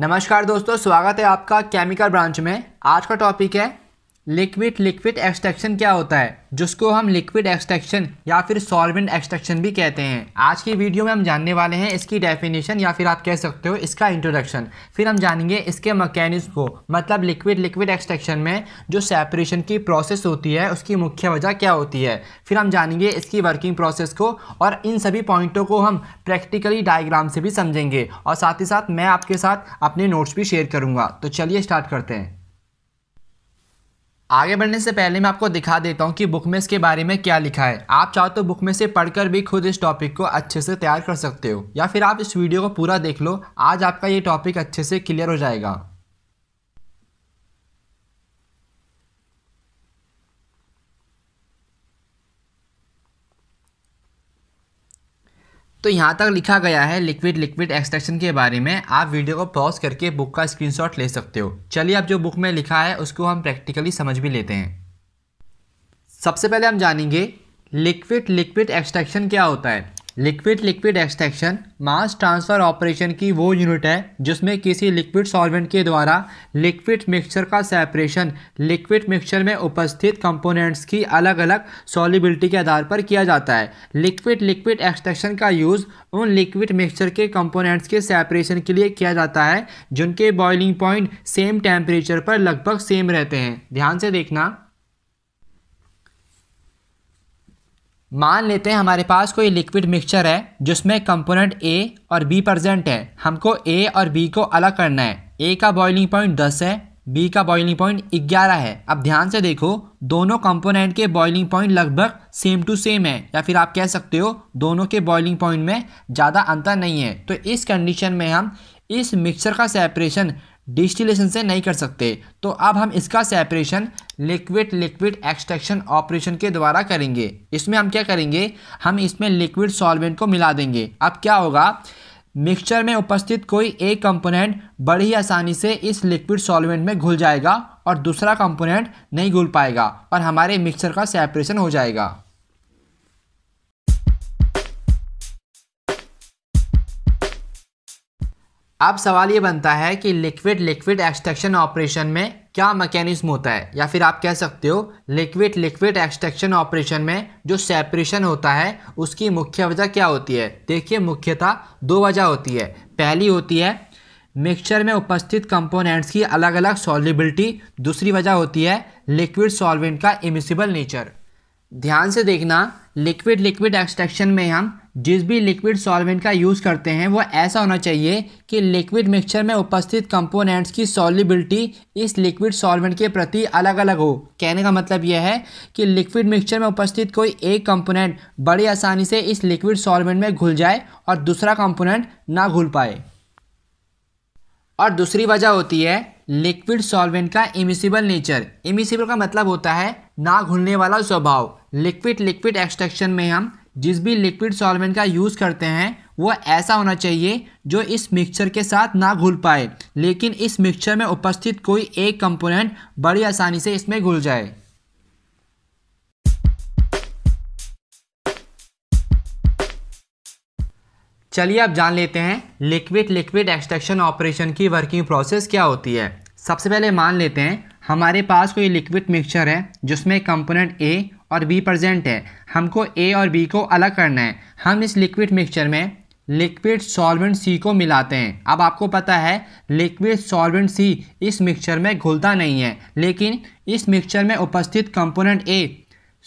नमस्कार दोस्तों स्वागत है आपका केमिकल ब्रांच में आज का टॉपिक है लिक्विड लिक्विड एक्सट्रैक्शन क्या होता है जिसको हम लिक्विड एक्सट्रैक्शन या फिर सॉल्वेंट एक्सट्रैक्शन भी कहते हैं आज की वीडियो में हम जानने वाले हैं इसकी डेफिनेशन या फिर आप कह सकते हो इसका इंट्रोडक्शन फिर हम जानेंगे इसके मकैनिज्म को मतलब लिक्विड लिक्विड एक्सट्रैक्शन में जो सेपरेशन की प्रोसेस होती है उसकी मुख्य वजह क्या होती है फिर हम जानेंगे इसकी वर्किंग प्रोसेस को और इन सभी पॉइंटों को हम प्रैक्टिकली डायग्राम से भी समझेंगे और साथ ही साथ मैं आपके साथ अपने नोट्स भी शेयर करूँगा तो चलिए स्टार्ट करते हैं आगे बढ़ने से पहले मैं आपको दिखा देता हूँ कि बुक में इसके बारे में क्या लिखा है आप चाहो तो बुक में से पढ़कर भी खुद इस टॉपिक को अच्छे से तैयार कर सकते हो या फिर आप इस वीडियो को पूरा देख लो आज आपका ये टॉपिक अच्छे से क्लियर हो जाएगा तो यहाँ तक लिखा गया है लिक्विड लिक्विड एक्सट्रैक्शन के बारे में आप वीडियो को पॉज करके बुक का स्क्रीनशॉट ले सकते हो चलिए अब जो बुक में लिखा है उसको हम प्रैक्टिकली समझ भी लेते हैं सबसे पहले हम जानेंगे लिक्विड लिक्विड एक्सट्रैक्शन क्या होता है liquid liquid extraction mass transfer operation की वो यूनिट है जिसमें किसी लिक्विड सॉल्वेंट के द्वारा लिक्विड मिक्सचर का सेपरेशन लिक्विड मिक्सचर में उपस्थित कंपोनेंट्स की अलग अलग सॉलिबिलिटी के आधार पर किया जाता है लिक्विड लिक्विड एक्सट्रैक्शन का यूज़ उन लिक्विड मिक्सचर के कंपोनेंट्स के सेपरेशन के लिए किया जाता है जिनके बॉइलिंग पॉइंट सेम टेम्परेचर पर लगभग सेम रहते हैं ध्यान से देखना मान लेते हैं हमारे पास कोई लिक्विड मिक्सचर है जिसमें कंपोनेंट ए और बी प्रजेंट है हमको ए और बी को अलग करना है ए का बॉइलिंग पॉइंट दस है बी का बॉइलिंग पॉइंट ग्यारह है अब ध्यान से देखो दोनों कंपोनेंट के बॉइलिंग पॉइंट लगभग सेम टू सेम है या फिर आप कह सकते हो दोनों के बॉइलिंग पॉइंट में ज़्यादा अंतर नहीं है तो इस कंडीशन में हम इस मिक्सचर का सेपरेशन डिस्टिलेशन से नहीं कर सकते तो अब हम इसका separation liquid liquid extraction operation के द्वारा करेंगे इसमें हम क्या करेंगे हम इसमें लिक्विड सॉल्वेंट को मिला देंगे अब क्या होगा मिक्सचर में उपस्थित कोई एक कंपोनेंट बड़ी आसानी से इस लिक्विड सॉल्वेंट में घुल जाएगा और दूसरा कंपोनेंट नहीं घुल पाएगा और हमारे मिक्सचर का सेपरेशन हो जाएगा अब सवाल ये बनता है कि लिक्विड लिक्विड एक्सट्रैक्शन ऑपरेशन में क्या मैकेनिज्म होता है या फिर आप कह सकते हो लिक्विड लिक्विड एक्सट्रैक्शन ऑपरेशन में जो सेपरेशन होता है उसकी मुख्य वजह क्या होती है देखिए मुख्यतः दो वजह होती है पहली होती है मिक्सचर में उपस्थित कंपोनेंट्स की अलग अलग सॉलिबिलिटी दूसरी वजह होती है लिक्विड सॉल्वेंट का इमिसिबल नेचर ध्यान से देखना लिक्विड लिक्विड एक्सट्रैक्शन में हम जिस भी लिक्विड सॉल्वेंट का यूज़ करते हैं वो ऐसा होना चाहिए कि लिक्विड मिक्सचर में उपस्थित कंपोनेंट्स की सॉलिबिलिटी इस लिक्विड सॉल्वेंट के प्रति अलग अलग हो कहने का मतलब यह है कि लिक्विड मिक्सचर में उपस्थित कोई एक कंपोनेंट बड़ी आसानी से इस लिक्विड सॉल्वेंट में घुल जाए और दूसरा कंपोनेंट ना घुल पाए और दूसरी वजह होती है लिक्विड सॉल्वेंट का इमिसिबल नेचर इमिसिबल का मतलब होता है ना घुलने वाला स्वभाव लिक्विड लिक्विड एक्सट्रैक्शन में हम जिस भी लिक्विड सॉल्वेंट का यूज़ करते हैं वो ऐसा होना चाहिए जो इस मिक्सचर के साथ ना घुल पाए लेकिन इस मिक्सचर में उपस्थित कोई एक कंपोनेंट बड़ी आसानी से इसमें घुल जाए चलिए अब जान लेते हैं लिक्विड लिक्विड एक्सट्रैक्शन ऑपरेशन की वर्किंग प्रोसेस क्या होती है सबसे पहले मान लेते हैं हमारे पास कोई लिक्विड मिक्सचर है जिसमें कंपोनेंट ए और बी प्रजेंट है हमको ए और बी को अलग करना है हम इस लिक्विड मिक्सचर में लिक्विड सॉल्वेंट सी को मिलाते हैं अब आपको पता है लिक्विड सॉल्वेंट सी इस मिक्सचर में घुलता नहीं है लेकिन इस मिक्सचर में उपस्थित कंपोनेंट ए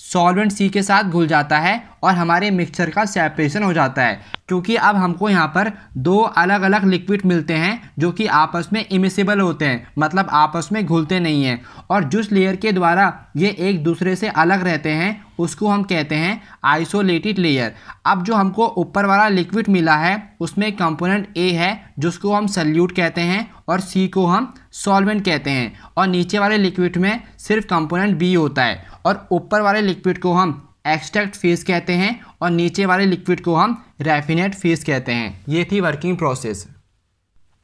सॉल्वेंट सी के साथ घुल जाता है और हमारे मिक्सचर का सेपरेशन हो जाता है क्योंकि अब हमको यहाँ पर दो अलग अलग लिक्विड मिलते हैं जो कि आपस में इमिसिबल होते हैं मतलब आपस में घुलते नहीं हैं और जिस लेयर के द्वारा ये एक दूसरे से अलग रहते हैं उसको हम कहते हैं आइसोलेटेड लेयर अब जो हमको ऊपर वाला लिक्विड मिला है उसमें कंपोनेंट ए है जिसको हम सल्यूट कहते हैं और सी को हम सॉल्वेंट कहते हैं और नीचे वाले लिक्विड में सिर्फ कंपोनेंट बी होता है और ऊपर वाले लिक्विड को हम एक्सट्रैक्ट फेस कहते हैं और नीचे वाले लिक्विड को हम रेफिनेट फेस कहते हैं ये थी वर्किंग प्रोसेस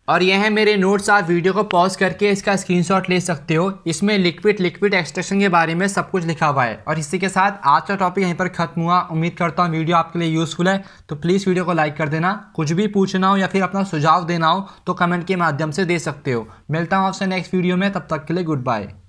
और यह है मेरे नोट्स आप वीडियो को पॉज करके इसका स्क्रीनशॉट ले सकते हो इसमें लिक्विड लिक्विड एक्सट्रैक्शन के बारे में सब कुछ लिखा हुआ है और इसी के साथ आज का टॉपिक यहीं पर खत्म हुआ उम्मीद करता हूँ वीडियो आपके लिए यूज़फुल है तो प्लीज़ वीडियो को लाइक कर देना कुछ भी पूछना हो या फिर अपना सुझाव देना हो तो कमेंट के माध्यम से दे सकते हो मिलता हूँ आपसे नेक्स्ट वीडियो में तब तक के लिए गुड बाय